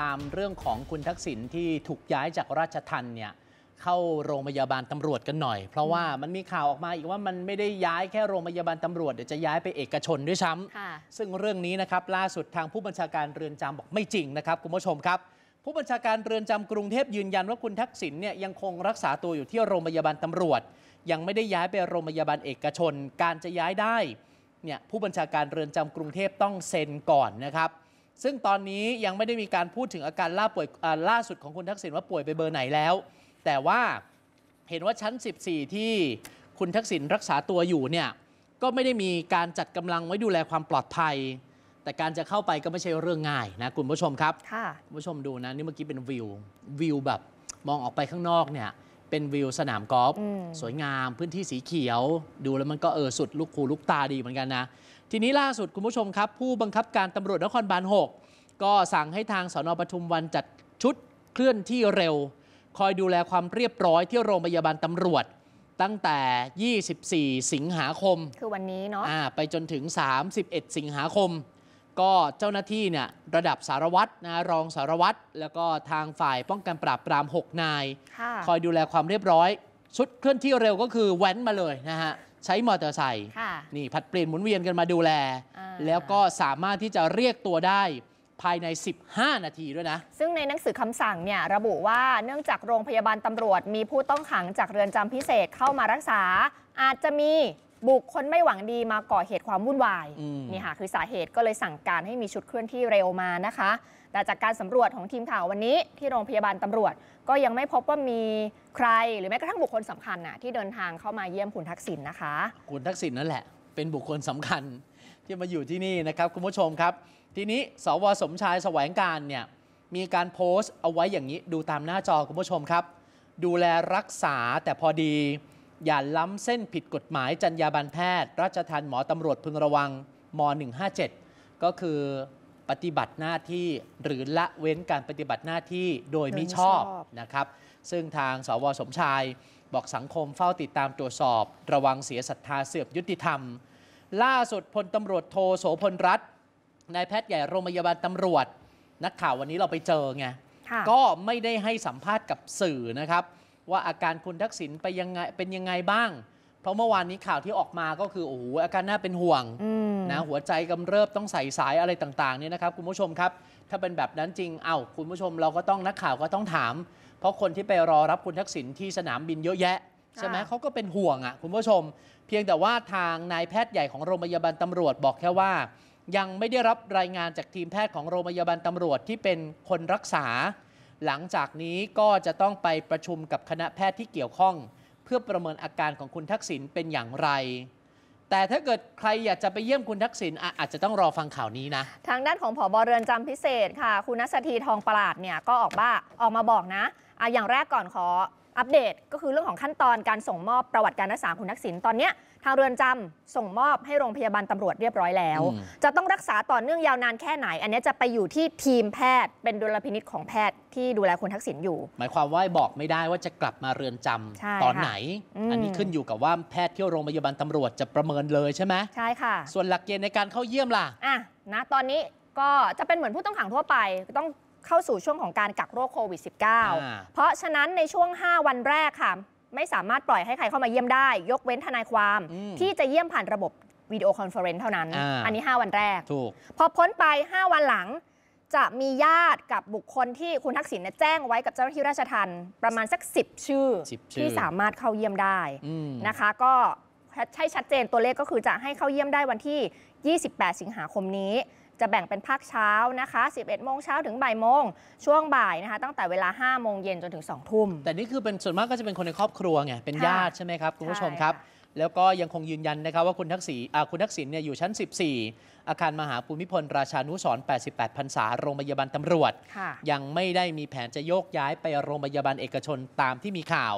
ตามเรื่องของคุณทักษิณที่ถูกย้ายจากราชทันเนี่ยเข้าโรงพยาบาลตำรวจกันหน่อย เพราะว่ามันมีข่าวออกมาอีกว่ามันไม่ได้ย้ายแค่โรงพยาบาลตำรวจ เดี๋ยวจะย้ายไปเอกชนด้วยซ้ำซึ่งเรื่องนี้นะครับล่าสุดทางผู้บัญชาการเรือนจำบอกไม่จริงนะครับคุณผู้ชม ครับ ผู้บัญชาการเรือนจำกรุงเทพยืนยัน ว่าคุณทักษิณเนี่ยยังคงรักษาตัวอยู่ที่โรงพยาบาลตำรวจ ยังไม่ได้ย้ายไปโรงพยาบาลเอกชน การจะย้ายได้เนี่ยผู้บัญชาการเรือนจำกรุงเทพต้องเซ็นก่อนนะครับซึ่งตอนนี้ยังไม่ได้มีการพูดถึงอาการล่าป่วยล่าสุดของคุณทักษิณว่าป่วยไปเบอร์ไหนแล้ว แต่ว่าเห็นว่าชั้น 14 ที่คุณทักษิณรักษาตัวอยู่เนี่ยก็ไม่ได้มีการจัดกำลังไว้ดูแลความปลอดภัย แต่การจะเข้าไปก็ไม่ใช่เรื่องง่ายนะ คุณผู้ชมครับคุณผู้ชมดูนะ นี่เมื่อกี้เป็นวิววิวแบบมองออกไปข้างนอกเนี่ยเป็นวิวสนามกอล์ฟสวยงาม พื้นที่สีเขียว ดูแล้วมันก็เออสุด ลูกคูลูกตาดีเหมือนกันนะ ทีนี้ล่าสุดคุณผู้ชมครับ ผู้บังคับการตำรวจนครบาล6ก็สั่งให้ทางสนปทุมวันจัดชุดเคลื่อนที่เร็ว คอยดูแลความเรียบร้อย ที่โรงพยาบาลตำรวจตั้งแต่ 24 สิงหาคม คือวันนี้เนาะะไปจนถึง 31 สิงหาคมก็เจ้าหน้าที่เนี่ยระดับสารวัตรนะรองสารวัตร แล้วก็ทางฝ่ายป้องกันปราบปราม6 นาย คอยดูแลความเรียบร้อยชุดเคลื่อนที่เร็วก็คือแว้นมาเลยนะฮะ ใช้มอเตอร์ไซค์นี่ผัดเปลี่ยนหมุนเวียนกันมาดูแล แล้วก็สามารถที่จะเรียกตัวได้ภายใน 15 นาทีด้วยนะ ซึ่งในหนังสือคำสั่งเนี่ยระบุว่าเนื่องจากโรงพยาบาลตำรวจ มีผู้ต้องขังจากเรือนจำพิเศษเข้ามารักษา อาจจะมีบุคคลไม่หวังดีมาก่อเหตุความวุ่นวายนี่ค่ะคือสาเหตุก็เลยสั่งการให้มีชุดเคลื่อนที่เร็วมานะคะแต่จากการสำรวจของทีมข่าววันนี้ที่โรงพยาบาลตำรวจ ก็ยังไม่พบว่ามีใคร หรือแม้กระทั่งบุคคลสำคัญนะที่เดินทางเข้ามาเยี่ยมคุณทักษิณนนะคะ คุณทักษิณนนั่นแหละ เป็นบุคคลสำคัญที่มาอยู่ที่นี่นะครับ คุณผู้ชมครับทีนี้สวสมชายแสวงการเนี่ยมีการโพสต์เอาไว้อย่างนี้ ดูตามหน้าจอคุณผู้ชมครับ ดูแลรักษาแต่พอดีอย่าล้ำเส้นผิดกฎหมายจรรยาบรรณแพทย์ ราชทันหมอตำรวจพึงระวังม 157 ก็คือปฏิบัติหน้าที่ หรือละเว้นการปฏิบัติหน้าที่โดยมิชอบนะครับ ซึ่งทางสวสมชาย บอกสังคมเฝ้าติดตามตรวจสอบ ระวังเสียศรัทธาเสื่อมยุติธรรม ล่าสุดพลตำรวจโทโสพลรัตน์นายแพทย์ใหญ่โรงพยาบาลตำรวจนักข่าววันนี้เราไปเจอไงก็ไม่ได้ให้สัมภาษณ์กับสื่อนะครับว่าอาการคุณทักษิณไปยังไงเป็นยังไงบ้าง เพราะเมื่อวานนี้ข่าวที่ออกมาก็คือโอ้โหอาการน่าเป็นห่วงนะหัวใจกำเริบต้องใส่สายอะไรต่างๆเนี่ยนะครับ คุณผู้ชมครับ ถ้าเป็นแบบนั้นจริงเอา้าคุณผู้ชมเราก็ต้องนักข่าวก็ต้องถาม เพราะคนที่ไปรอรับคุณทักษิณที่สนามบินเยอะแยะใช่ไหมเขาก็เป็นห่วงอะ่ะคุณผู้ชม เพียงแต่ว่าทางนายแพทย์ใหญ่ของโรงพยาบาลตำรวจบอกแค่ว่า ยังไม่ได้รับรายงานจากทีมแพทย์ของโรงพยาบาลตำรวจที่เป็นคนรักษาหลังจากนี้ก็จะต้องไปประชุมกับคณะแพทย์ที่เกี่ยวข้อง เพื่อประเมินอาการของคุณทักษิณเป็นอย่างไร แต่ถ้าเกิดใครอยากจะไปเยี่ยมคุณทักษิณอาจจะต้องรอฟังข่าวนี้นะ ทางด้านของผอบอเรือนจำพิเศษค่ะ คุณนัสธีทองประหลาดเนี่ยก็ออกบ้าออกมาบอกนะอะอย่างแรกก่อนขออัปเดตก็คือเรื่องของขั้นตอนการส่งมอบประวัติการรักษาคุณทักษิณตอนนี้ ทางเรือนจำ ส่งมอบให้โรงพยาบาลตำรวจเรียบร้อยแล้ว จะต้องรักษาต่อเนื่องยาวนานแค่ไหน อันนี้จะไปอยู่ที่ทีมแพทย์ เป็นดุลพินิษของแพทย์ ที่ดูแลคุณทักษิณอยู่ หมายความว่าบอกไม่ได้ว่าจะกลับมาเรือนจำตอนไหนอันนี้ขึ้นอยู่กับว่าแพทย์ที่โรงพยาบาลตำรวจจะประเมินเลยใช่ไหมใช่ค่ะ ส่วนหลักเกณฑ์ในการเข้าเยี่ยมล่ะอ่ะนะตอนนี้ก็จะเป็นเหมือนผู้ต้องขังทั่วไปต้องเข้าสู่ช่วงของการกักโรคโควิด -19 เพราะฉะนั้นในช่วง 5 วันแรกค่ะไม่สามารถปล่อยให้ใครเข้ามาเยี่ยมได้ ยกเว้นทนายความ ที่จะเยี่ยมผ่านระบบวิดีโอคอนเฟอเรนซ์เท่านั้น อันนี้ 5 วันแรกกพอพ้นไป 5 วันหลัง จะมีญาติกับบุคคลที่คุณทักษิณแจ้งไว้กับเจ้าหน้าที่ราชทัณฑ์ประมาณสัก 10 ชื่อที่สามารถเข้าเยี่ยมได้นะคะ ก็ใช้ชัดเจนตัวเลขก็คือจะให้เข้าเยี่ยมได้วันที่ 28 สิงหาคมนี้จะแบ่งเป็นภาคเช้านะคะ 11 โมงเช้าถึงบ่ายโมง ช่วงบ่ายนะคะตั้งแต่เวลา 5 โมงเย็นจนถึง 2 ทุ่ม แต่นี่คือเป็นส่วนมากก็จะเป็นคนในครอบครัวไง เป็นญาติใช่ไหมครับ คุณผู้ชมครับ แล้วก็ยังคงยืนยันนะครับว่าคุณทักษิณคุณทักษิณเนี่ยอยู่ชั้น 14 อาคารมหาภูมิพลราชานุสร88 พรรษาโรงพยาบาลตำรวจ ยังไม่ได้มีแผนจะโยกย้ายไปโรงพยาบาลเอกชนตามที่มีข่าว